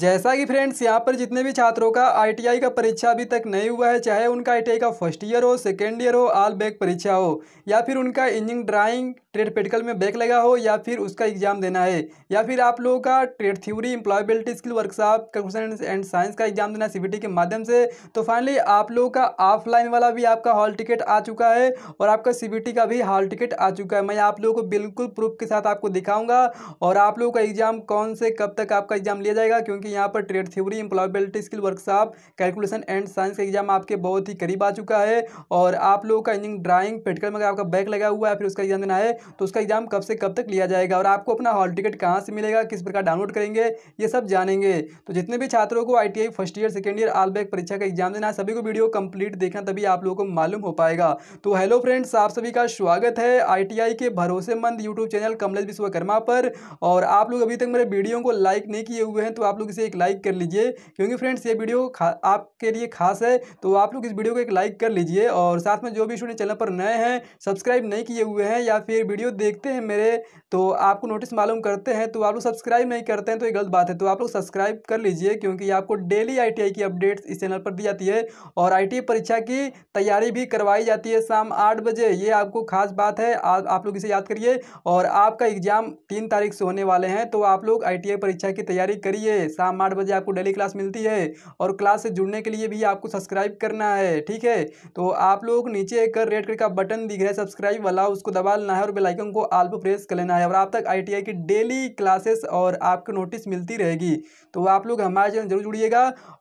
जैसा कि फ्रेंड्स यहाँ पर जितने भी छात्रों का आईटीआई का परीक्षा अभी तक नहीं हुआ है चाहे उनका आईटीआई का फर्स्ट ईयर हो सेकेंड ईयर हो आल बैक परीक्षा हो या फिर उनका इंजीनियरिंग ड्राइंग ट्रेड प्रैक्टिकल में बैक लगा हो या फिर उसका एग्जाम देना है या फिर आप लोगों का trade theory employability skill workshop computer and science का एग्जाम देना है के माध्यम से तो फाइनली आप लोगों का ऑफलाइन वाला भी आपका हॉल टिकट आ चुका है और आपका सी का भी हॉल टिकट आ चुका है मैं आप लोगों को बिल्कुल प्रूफ के साथ आपको दिखाऊँगा और आप लोगों का एग्जाम कौन से कब तक आपका एग्जाम लिया जाएगा क्योंकि क्योंकि यहाँ पर trade theory employability skill workshop calculation and science का एग्जाम आपके बहुत ही करीब आ चुका है और आप लोगों का इंजीनियरिंग ड्राइंग प्रैक्टिकल में आपका बैक लगा हुआ है फिर उसका एग्जाम देना है तो उसका एग्जाम कब से कब तक लिया जाएगा और आपको अपना हॉल टिकट कहाँ से मिलेगा किस प्रकार डाउनलोड करेंगे ये सब जानेंगे तो जितने भी छात्रों को आई first year second year all back परीक्षा का एग्जाम देना है सभी को वीडियो कंप्लीट देखना तभी आप लोगों को मालूम हो पाएगा तो हेलो फ्रेंड्स आप सभी का स्वागत है आई के भरोसेमंद यूट्यूब चैनल कमलेश विश्वकर्मा पर और आप लोग अभी तक मेरे वीडियो को लाइक नहीं किए हुए हैं तो आप लोग इसे एक लाइक कर लीजिए क्योंकि फ्रेंड्स ये वीडियो आपके लिए खास है तो आप लोग इस वीडियो को एक लाइक कर लीजिए और साथ में जो भी स्टूडेंट चैनल पर नए हैं सब्सक्राइब नहीं किए हुए हैं या फिर वीडियो देखते हैं मेरे तो आपको नोटिस मालूम करते हैं तो आप लोग सब्सक्राइब नहीं करते हैं तो ये गलत बात है तो आप लोग सब्सक्राइब कर लीजिए क्योंकि आपको डेली आई की अपडेट्स इस चैनल पर दी जाती है और आई परीक्षा की तैयारी भी करवाई जाती है शाम आठ बजे ये आपको खास बात है आप लोग इसे याद करिए और आपका एग्ज़ाम तीन तारीख से होने वाले हैं तो आप लोग आई परीक्षा की तैयारी करिए शाम आठ बजे आपको डेली क्लास मिलती है और क्लास से जुड़ने के लिए भी आपको सब्सक्राइब करना है ठीक है तो आप लोग नीचे एक रेड कलर का बटन दिख रहा है सब्सक्राइब वाला उसको दबा लेना है और बेलाइकन को आल पर प्रेस कर लेना है और आप तक आई की डेली क्लासेस और आपको नोटिस मिलती रहेगी तो आप लोग हमारे चैनल जरूर जुड़िएगा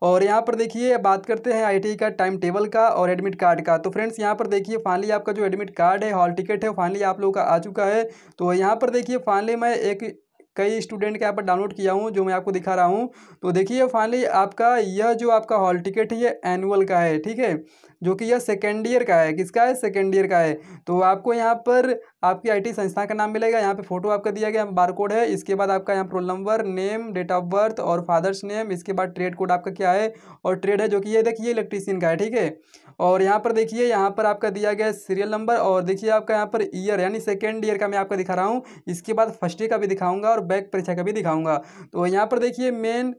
और यहाँ पर देखिए बात करते हैं आई का टाइम टेबल का और एडमिट कार्ड का तो फ्रेंड्स यहाँ पर देखिए फाइनली आपका जो एडमिट कार्ड है हॉल टिकट है फाइनली आप लोगों का आ चुका है तो यहाँ पर देखिए फाइनली मैं एक कई स्टूडेंट के यहाँ पर डाउनलोड किया हूँ जो मैं आपको दिखा रहा हूँ तो देखिए फाइनली आपका यह जो आपका हॉल टिकट है ये एनुअल का है ठीक है जो कि यह सेकेंड ईयर का है किसका है सेकेंड ईयर का है तो आपको यहाँ पर आपकी आईटी संस्था का नाम मिलेगा यहाँ पे फोटो आपका दिया गया बार कोड है इसके बाद आपका यहाँ roll number name date of birth और फादर्स नेम इसके बाद ट्रेड कोड आपका क्या है और ट्रेड है जो कि ये देखिए इलेक्ट्रीशियन का है ठीक है और यहाँ पर देखिए यहाँ पर आपका दिया गया सीरियल नंबर और देखिए आपका यहाँ पर ईयर यानी सेकेंड ईयर का मैं आपका दिखा रहा हूँ इसके बाद फर्स्ट ईयर का भी दिखाऊंगा और बैक परीक्षा का भी दिखाऊंगा तो यहाँ पर देखिए मेन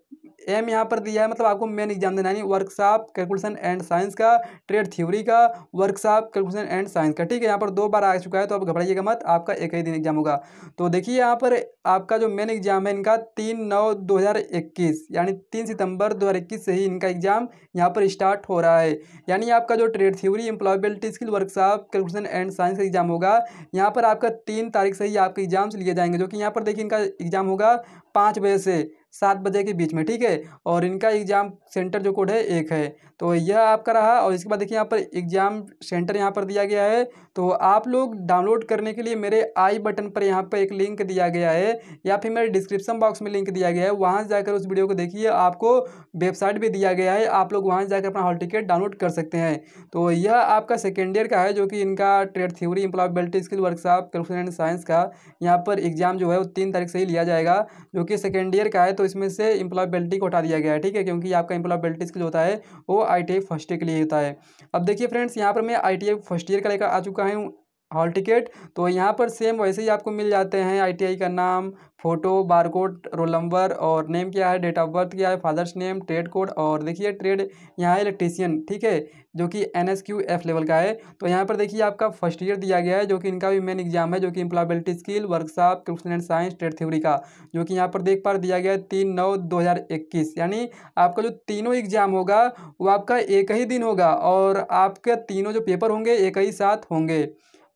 एम यहाँ पर दिया है मतलब आपको मेन एग्जाम देना यानी वर्कशॉप कैलकुलेशन एंड साइंस का ट्रेड थ्योरी का वर्कशॉप कैलकुलेशन एंड साइंस का ठीक है यहाँ पर दो बार आ चुका है तो आप घबराइएगा मत आपका एक ही दिन एग्जाम होगा तो देखिए यहाँ पर आपका जो मेन एग्जाम है इनका तीन नौ दो हज़ार इक्कीस यानी तीन सितंबर दो हज़ार इक्कीस से ही इनका एग्जाम यहाँ पर स्टार्ट हो रहा है यानी आपका जो trade theory employability skill workshop calculation and science का एग्जाम होगा यहाँ पर आपका तीन तारीख से ही आपके एग्जाम्स लिए जाएंगे जो कि यहाँ पर देखिए इनका एग्जाम होगा पाँच बजे से सात बजे के बीच में ठीक है और इनका एग्ज़ाम सेंटर जो कोड है एक है तो यह आपका रहा और इसके बाद देखिए यहाँ पर एग्ज़ाम सेंटर यहाँ पर दिया गया है तो आप लोग डाउनलोड करने के लिए मेरे आई बटन पर यहाँ पर एक लिंक दिया गया है या फिर मेरे डिस्क्रिप्शन बॉक्स में लिंक दिया गया है वहाँ जाकर उस वीडियो को देखिए आपको वेबसाइट भी दिया गया है आप लोग वहाँ जाकर अपना हॉल टिकट डाउनलोड कर सकते हैं तो यह आपका सेकेंड ईयर का है जो कि इनका trade theory employability skill workshop computer and science का यहाँ पर एग्ज़ाम जो है वो तीन तारीख से ही लिया जाएगा जो कि सेकेंड ईयर का है तो तो इसमें से इम्प्लॉयबिलिटी को हटा दिया गया है ठीक है क्योंकि आपका इम्प्लॉयबिलिटी जो होता है वो आई फर्स्ट ईयर के लिए होता है अब देखिए फ्रेंड्स यहाँ पर मैं आई फर्स्ट ईयर का लेकर आ चुका हूँ हॉल टिकट तो यहाँ पर सेम वैसे ही आपको मिल जाते हैं आईटीआई का नाम फ़ोटो बारकोड रोल नंबर और नेम क्या है डेट ऑफ बर्थ क्या है फादर्स नेम ट्रेड कोड और देखिए ट्रेड यहाँ इलेक्ट्रीशियन ठीक है जो कि N S Q F level का है तो यहाँ पर देखिए आपका फर्स्ट ईयर दिया गया है जो कि इनका भी मेन एग्जाम है जो कि इम्प्लाबिलिटी स्किल वर्कशॉप क्रिप्शन एंड साइंस ट्रेड थ्योरी का जो कि यहाँ पर देख पा दिया गया है तीन नौ दो हज़ार इक्कीस यानी आपका जो तीनों एग्जाम होगा वो आपका एक ही दिन होगा और आपके तीनों जो पेपर होंगे एक ही साथ होंगे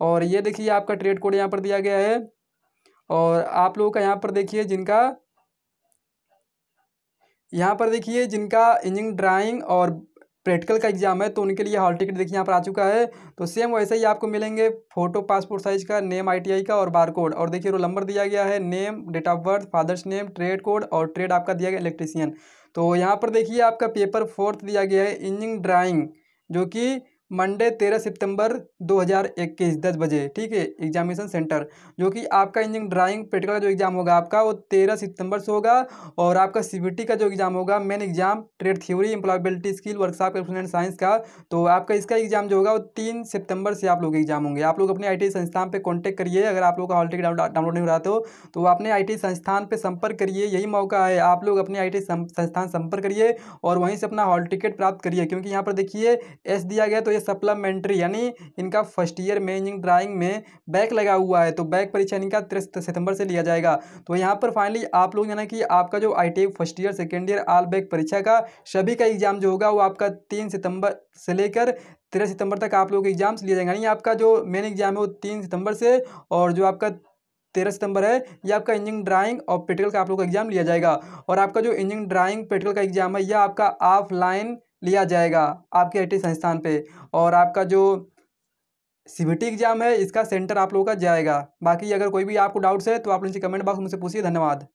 और ये देखिए आपका ट्रेड कोड यहाँ पर दिया गया है और आप लोगों का यहाँ पर देखिए जिनका यहाँ पर देखिए जिनका इंजिन ड्राइंग और प्रैक्टिकल का एग्जाम है तो उनके लिए हॉल टिकट देखिए यहाँ पर आ चुका है तो सेम वैसे ही आपको मिलेंगे फोटो पासपोर्ट साइज का नेम आईटीआई का और बार कोड और देखिए रोल नंबर दिया गया है name date of birth father's name trade code और ट्रेड आपका दिया गया इलेक्ट्रीसियन तो यहाँ पर देखिए आपका पेपर फोर्थ दिया गया है इंजिन ड्राइंग जो कि मंडे तेरह सितंबर 2021 दस बजे ठीक है एग्जामिनेशन सेंटर जो कि आपका इंजीनियरिंग ड्राइंग प्रैक्टिकल का जो एग्ज़ाम होगा आपका वो तेरह सितंबर से होगा और आपका सी का जो एग्ज़ाम होगा main exam trade theory employability skill workshop and science का तो आपका इसका एग्ज़ाम जो होगा वो तीन सितंबर से आप लोग एग्ज़ाम होंगे आप लोग अपने आई संस्थान पर कॉन्टैक्ट करिए अगर आप लोग का हॉल टिकट डाउनलोड नहीं हो रहा तो, तो अपने आई संस्थान पर संपर्क करिए यही मौका है आप लोग अपने आई संस्थान संपर्क करिए और वहीं से अपना हॉल टिकट प्राप्त करिए क्योंकि यहाँ पर देखिए एस दिया गया तो ये सप्लीमेंट्री यानी इनका फर्स्ट ईयर में इंजीनियरिंग ड्राइंग में बैक लगा हुआ है तो बैक परीक्षा इनका तीस सितंबर से लिया जाएगा तो यहाँ पर फाइनली आप लोग जाना कि आपका जो आई first year second year all back परीक्षा का सभी का एग्जाम जो होगा वो आपका तीन सितंबर से लेकर तेरह सितंबर तक आप लोग एग्जाम्स लिए जाएंगे यानी आपका जो मेन एग्जाम है वो तीन सितंबर से और जो आपका तेरह सितंबर है ये आपका इंजीनियरिंग ड्राइंग और पेट्रिकल का आप लोग का एग्जाम लिया जाएगा और आपका जो इंजीनियरिंग ड्राइंग पेट्रिकल का एग्जाम है यह आपका ऑफलाइन लिया जाएगा आपके आई संस्थान पे और आपका जो सीबीटी एग्ज़ाम है इसका सेंटर आप लोगों का जाएगा बाकी अगर कोई भी आपको डाउट्स है तो आप मुझसे कमेंट बॉक्स में पूछिए धन्यवाद